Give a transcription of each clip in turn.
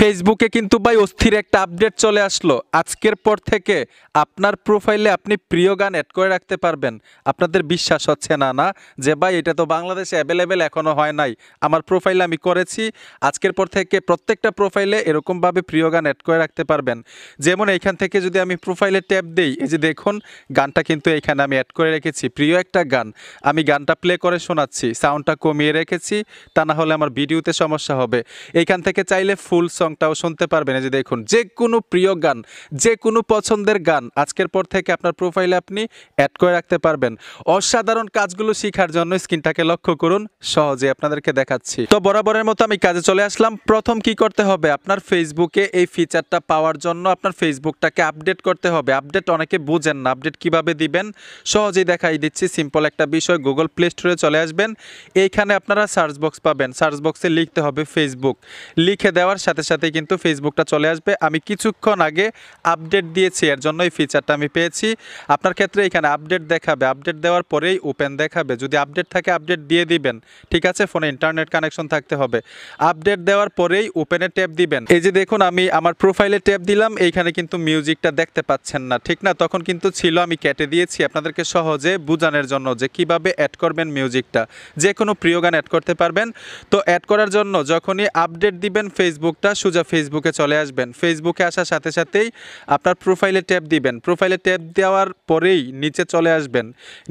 ফেসবুকে কিন্তু ভাই অস্থির একটা আপডেট চলে আসলো আজকের পর থেকে আপনার প্রোফাইলে আপনি প্রিয় গান অ্যাড করে রাখতে পারবেন আপনাদের বিশ্বাস হচ্ছে না না যে ভাই এটা তো বাংলাদেশে অ্যাভেলেবেল এখনও হয় নাই আমার প্রোফাইলে আমি করেছি আজকের পর থেকে প্রত্যেকটা প্রোফাইলে এরকমভাবে প্রিয় গান অ্যাড করে রাখতে পারবেন যেমন এইখান থেকে যদি আমি প্রোফাইলে ট্যাপ দিই এই যে দেখুন গানটা কিন্তু এইখানে আমি অ্যাড করে রেখেছি প্রিয় একটা গান আমি গানটা প্লে করে শোনাচ্ছি সাউন্ডটা কমিয়ে রেখেছি তা না হলে আমার ভিডিওতে সমস্যা হবে এইখান থেকে চাইলে ফুল সং সংটাও শুনতে পারবেন এই যে দেখুন যে কোনো প্রিয় গান যে কোনো পছন্দের গান আজকের পর থেকে আপনার প্রোফাইলে আপনি অ্যাড করে রাখতে পারবেন অসাধারণ কাজগুলো শেখার জন্য স্ক্রিনটাকে লক্ষ্য করুন সহজে আপনাদেরকে দেখাচ্ছি তো বরাবরের মতো আমি কাজে চলে আসলাম প্রথম কি করতে হবে আপনার ফেসবুকে এই ফিচারটা পাওয়ার জন্য আপনার ফেসবুকটাকে আপডেট করতে হবে আপডেট অনেকে বুঝেন না আপডেট কিভাবে দিবেন সহজেই দেখাই দিচ্ছি সিম্পল একটা বিষয় গুগল প্লে স্টোরে চলে আসবেন এইখানে আপনারা সার্চ বক্স পাবেন সার্চ বক্সে লিখতে হবে ফেসবুক লিখে দেওয়ার সাথে সাথে সাথে কিন্তু ফেসবুকটা চলে আসবে আমি কিছুক্ষণ আগে আপডেট দিয়েছি এর জন্য এই ফিচারটা আমি পেয়েছি আপনার ক্ষেত্রে এখানে আপডেট দেখাবে আপডেট দেওয়ার পরেই ওপেন দেখাবে যদি আপডেট থাকে আপডেট দিয়ে দিবেন ঠিক আছে ফোনে ইন্টারনেট কানেকশন থাকতে হবে আপডেট দেওয়ার পরেই ওপেনে ট্যাপ দিবেন এই যে দেখুন আমি আমার প্রোফাইলে ট্যাপ দিলাম এইখানে কিন্তু মিউজিকটা দেখতে পাচ্ছেন না ঠিক না তখন কিন্তু ছিল আমি কেটে দিয়েছি আপনাদেরকে সহজে বোঝানোর জন্য যে কিভাবে অ্যাড করবেন মিউজিকটা যে কোনো প্রিয় গান অ্যাড করতে পারবেন তো অ্যাড করার জন্য যখনই আপডেট দিবেন ফেসবুকটা সোজা ফেসবুকে চলে আসবেন ফেসবুকে আসার সাথে সাথেই আপনার প্রোফাইলে ট্যাপ দিবেন প্রোফাইলে ট্যাপ দেওয়ার পরেই নিচে চলে আসবেন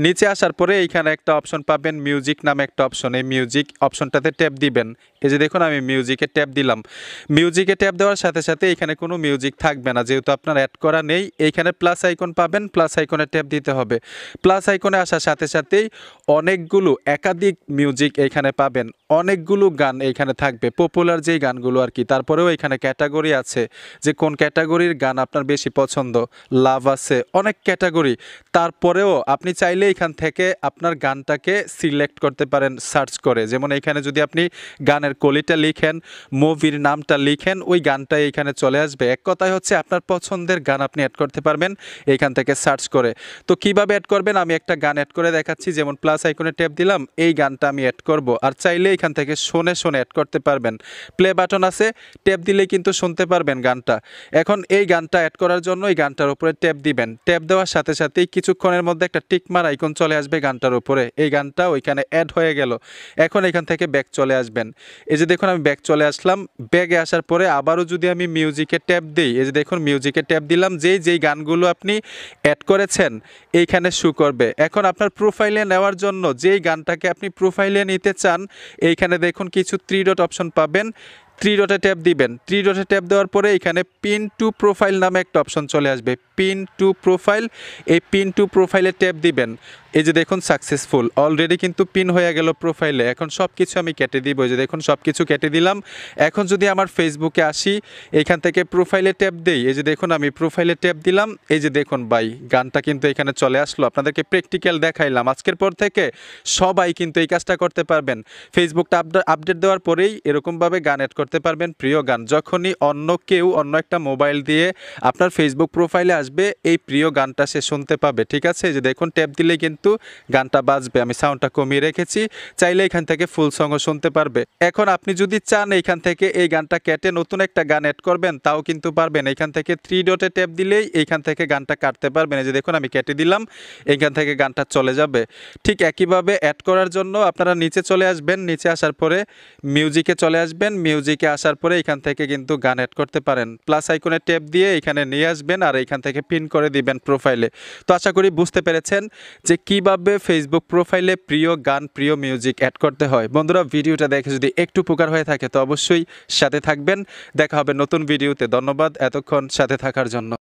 নিচে আসার পরে এইখানে একটা অপশন পাবেন মিউজিক নামে একটা অপশন এই মিউজিক অপশনটাতে ট্যাপ দিবেন এই যে দেখুন আমি মিউজিকে ট্যাপ দিলাম মিউজিকে ট্যাপ দেওয়ার সাথে সাথে এখানে কোনো মিউজিক থাকবে না যেহেতু আপনার অ্যাড করা নেই এইখানে প্লাস আইকন পাবেন প্লাস আইকনে ট্যাপ দিতে হবে প্লাস আইকনে আসার সাথে সাথেই অনেকগুলো একাধিক মিউজিক এখানে পাবেন অনেকগুলো গান এখানে থাকবে পপুলার যেই গানগুলো আর কি তারপরে তারপরেও এখানে ক্যাটাগরি আছে যে কোন ক্যাটাগরির গান আপনার বেশি পছন্দ লাভ আছে অনেক ক্যাটাগরি তারপরেও আপনি চাইলে এখান থেকে আপনার গানটাকে সিলেক্ট করতে পারেন সার্চ করে যেমন এখানে যদি আপনি গানের কলিটা লিখেন মুভির নামটা লিখেন ওই গানটাই এখানে চলে আসবে এক কথায় হচ্ছে আপনার পছন্দের গান আপনি অ্যাড করতে পারবেন এখান থেকে সার্চ করে তো কিভাবে অ্যাড করবেন আমি একটা গান অ্যাড করে দেখাচ্ছি যেমন প্লাস আইকনে ট্যাপ দিলাম এই গানটা আমি অ্যাড করব আর চাইলে এখান থেকে শোনে শোনে অ্যাড করতে পারবেন প্লে বাটন আছে ট্যাপ ট্যাপ দিলে কিন্তু শুনতে পারবেন গানটা এখন এই গানটা অ্যাড করার জন্য এই গানটার উপরে ট্যাপ দিবেন ট্যাপ দেওয়ার সাথে সাথেই কিছুক্ষণের মধ্যে একটা টিকমার আইকন চলে আসবে গানটার উপরে এই গানটা ওইখানে অ্যাড হয়ে গেল এখন এখান থেকে ব্যাক চলে আসবেন এই যে দেখুন আমি ব্যাক চলে আসলাম ব্যাগে আসার পরে আবারও যদি আমি মিউজিকে ট্যাপ দিই এই যে দেখুন মিউজিকে ট্যাপ দিলাম যেই যেই গানগুলো আপনি অ্যাড করেছেন এইখানে শু করবে এখন আপনার প্রোফাইলে নেওয়ার জন্য যেই গানটাকে আপনি প্রোফাইলে নিতে চান এইখানে দেখুন কিছু থ্রি ডট অপশন পাবেন থ্রি ডটে ট্যাপ দিবেন থ্রি ডটে ট্যাপ দেওয়ার পরে এখানে পিন টু প্রোফাইল নামে একটা অপশন চলে আসবে পিন টু প্রোফাইল এই পিন টু প্রোফাইলে ট্যাপ দিবেন এই যে দেখুন সাকসেসফুল অলরেডি কিন্তু পিন হয়ে গেল প্রোফাইলে এখন সব কিছু আমি কেটে দিব এই যে দেখুন সব কিছু কেটে দিলাম এখন যদি আমার ফেসবুকে আসি এখান থেকে প্রোফাইলে ট্যাপ দেই এই যে দেখুন আমি প্রোফাইলে ট্যাপ দিলাম এই যে দেখুন বাই গানটা কিন্তু এখানে চলে আসলো আপনাদেরকে প্র্যাকটিক্যাল দেখাইলাম আজকের পর থেকে সবাই কিন্তু এই কাজটা করতে পারবেন ফেসবুকটা আপডেট দেওয়ার পরেই এরকমভাবে গান অ্যাড করতে পারবেন প্রিয় গান যখনই অন্য কেউ অন্য একটা মোবাইল দিয়ে আপনার ফেসবুক প্রোফাইলে আসবে এই প্রিয় গানটা সে শুনতে পাবে ঠিক আছে যে দেখুন ট্যাপ দিলে কিন্তু গানটা বাজবে আমি সাউন্ডটা কমিয়ে রেখেছি চাইলে এখান থেকে ফুল সঙ্গও শুনতে পারবে এখন আপনি যদি চান এইখান থেকে এই গানটা কেটে নতুন একটা গান অ্যাড করবেন তাও কিন্তু পারবেন এখান থেকে থ্রি ডটে ট্যাপ দিলেই এখান থেকে গানটা কাটতে পারবেন এই যে দেখুন আমি কেটে দিলাম এইখান থেকে গানটা চলে যাবে ঠিক একইভাবে অ্যাড করার জন্য আপনারা নিচে চলে আসবেন নিচে আসার পরে মিউজিকে চলে আসবেন মিউজিক এদিকে আসার পরে এখান থেকে কিন্তু গান অ্যাড করতে পারেন প্লাস আইকনে টেপ দিয়ে এখানে নিয়ে আসবেন আর এখান থেকে পিন করে দিবেন প্রোফাইলে তো আশা করি বুঝতে পেরেছেন যে কিভাবে ফেসবুক প্রোফাইলে প্রিয় গান প্রিয় মিউজিক অ্যাড করতে হয় বন্ধুরা ভিডিওটা দেখে যদি একটু উপকার হয়ে থাকে তো অবশ্যই সাথে থাকবেন দেখা হবে নতুন ভিডিওতে ধন্যবাদ এতক্ষণ সাথে থাকার জন্য